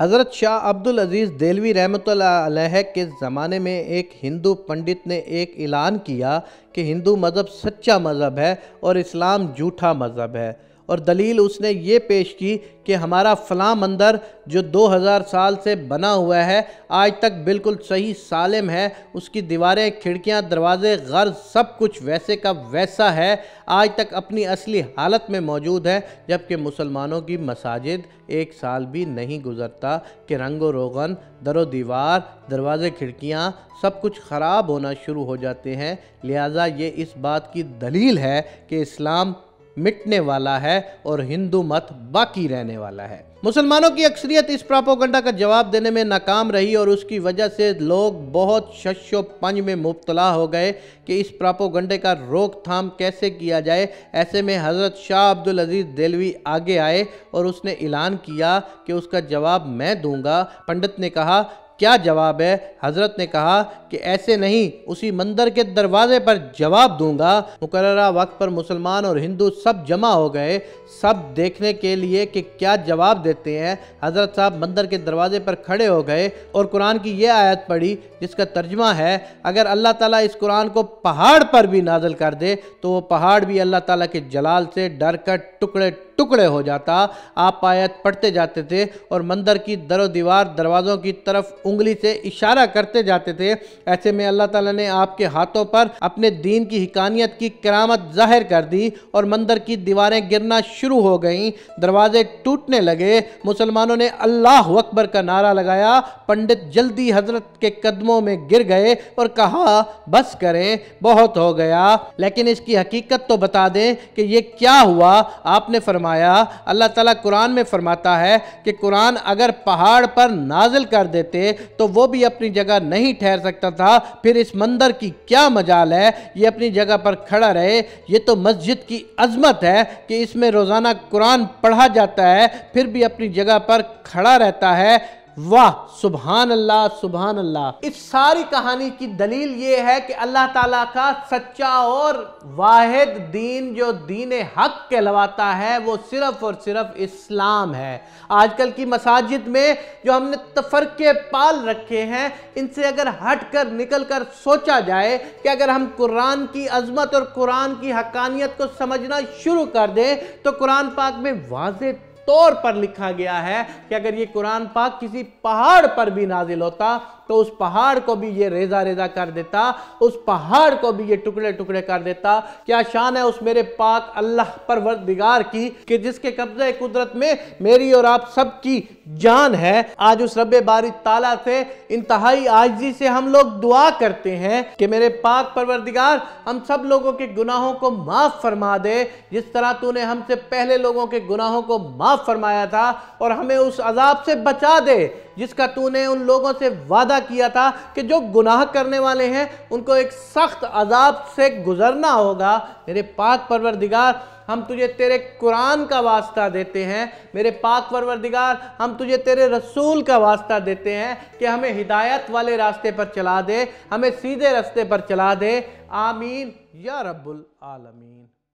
हज़रत शाह अब्दुल अज़ीज़ देलवी रहमत के ज़माने में एक हिंदू पंडित ने एक ऐलान किया कि हिंदू मज़हब सच्चा मज़हब है और इस्लाम झूठा मज़हब है और दलील उसने ये पेश की कि हमारा फलां मंदिर जो 2000 साल से बना हुआ है आज तक बिल्कुल सही सालिम है उसकी दीवारें खिड़कियां दरवाजे गर्ज सब कुछ वैसे का वैसा है आज तक अपनी असली हालत में मौजूद है जबकि मुसलमानों की मसाजिद एक साल भी नहीं गुजरता कि रंगो रोगन दरो दीवार दरवाज़े खिड़कियाँ सब कुछ ख़राब होना शुरू हो जाते हैं लिहाजा ये इस बात की दलील है कि इस्लाम मिटने वाला है और हिंदू मत बाकी रहने वाला है मुसलमानों की अक्सरियत इस प्रापोगंडा का जवाब देने में नाकाम रही और उसकी वजह से लोग बहुत शशो पंज में मुबतला हो गए कि इस प्रापोगंडे का रोकथाम कैसे किया जाए ऐसे में हज़रत शाह अब्दुल अजीज़ दिलवी आगे आए और उसने ऐलान किया कि उसका जवाब मैं दूंगा पंडित ने कहा क्या जवाब है हज़रत ने कहा कि ऐसे नहीं उसी मंदिर के दरवाजे पर जवाब दूंगा मुकर्रा वक्त पर मुसलमान और हिंदू सब जमा हो गए सब देखने के लिए कि क्या जवाब देते हैं हज़रत साहब मंदिर के दरवाजे पर खड़े हो गए और कुरान की यह आयत पढ़ी जिसका तर्जमा है अगर अल्लाह ताला इस कुरान को पहाड़ पर भी नाजल कर दे तो वो पहाड़ भी अल्लाह ताला के जलाल से डर कर टुकड़े टुकड़े हो जाता आप आयत पढ़ते जाते थे और मंदिर की दर दीवार दरवाज़ों की तरफ उंगली से इशारा करते जाते थे ऐसे में अल्लाह ताला ने आपके हाथों पर अपने दीन की हिकानियत की करामत जाहिर कर दी और मंदिर की दीवारें गिरना शुरू हो गईं दरवाजे टूटने लगे मुसलमानों ने अल्लाह अकबर का नारा लगाया पंडित जल्दी हजरत के कदमों में गिर गए और कहा बस करें बहुत हो गया लेकिन इसकी हकीकत तो बता दें कि ये क्या हुआ आपने फरमा फरमाया अल्लाह ताला कुरान में फरमाता है कि कुरान अगर पहाड़ पर नाजिल कर देते तो वो भी अपनी जगह नहीं ठहर सकता था फिर इस मंदिर की क्या मजाल है ये अपनी जगह पर खड़ा रहे ये तो मस्जिद की अजमत है कि इसमें रोज़ाना कुरान पढ़ा जाता है फिर भी अपनी जगह पर खड़ा रहता है वाह सुबहान अल्लाह सुबहान अल्लाह इस सारी कहानी की दलील ये है कि अल्लाह ताला का सच्चा और वाहिद दीन जो दीन हक कहलवाता है वो सिर्फ और सिर्फ इस्लाम है आजकल की मसाजिद में जो हमने तफरके पाल रखे हैं इनसे अगर हट कर निकल कर सोचा जाए कि अगर हम कुरान की अजमत और कुरान की हकानियत को समझना शुरू कर दें तो कुरान पाक में वाज तौर पर लिखा गया है कि अगर ये कुरान पाक किसी पहाड़ पर भी नाजिल होता तो उस पहाड़ को भी ये रेजा रेजा कर देता उस पहाड़ को भी ये टुकड़े टुकड़े कर देता क्या शान है उस मेरे पाक अल्लाह परवरदिगार की कि जिसके कब्जे कुदरत में मेरी और आप सबकी जान है आज उस रब बारी ताला से इंतहाई आजी से हम लोग दुआ करते हैं कि मेरे पाक परवरदिगार हम सब लोगों के गुनाहों को माफ़ फरमा दे जिस तरह तूने हमसे पहले लोगों के गुनाहों को माफ़ फरमाया था और हमें उस अजाब से बचा दे जिसका तूने उन लोगों से वादा किया था कि जो गुनाह करने वाले हैं उनको एक सख्त अजाब से गुजरना होगा मेरे पाक परवरदिगार हम तुझे तेरे कुरान का वास्ता देते हैं मेरे पाक परवरदिगार हम तुझे तेरे रसूल का वास्ता देते हैं कि हमें हिदायत वाले रास्ते पर चला दे हमें सीधे रास्ते पर चला दे आमीन या रब्बुल आलमीन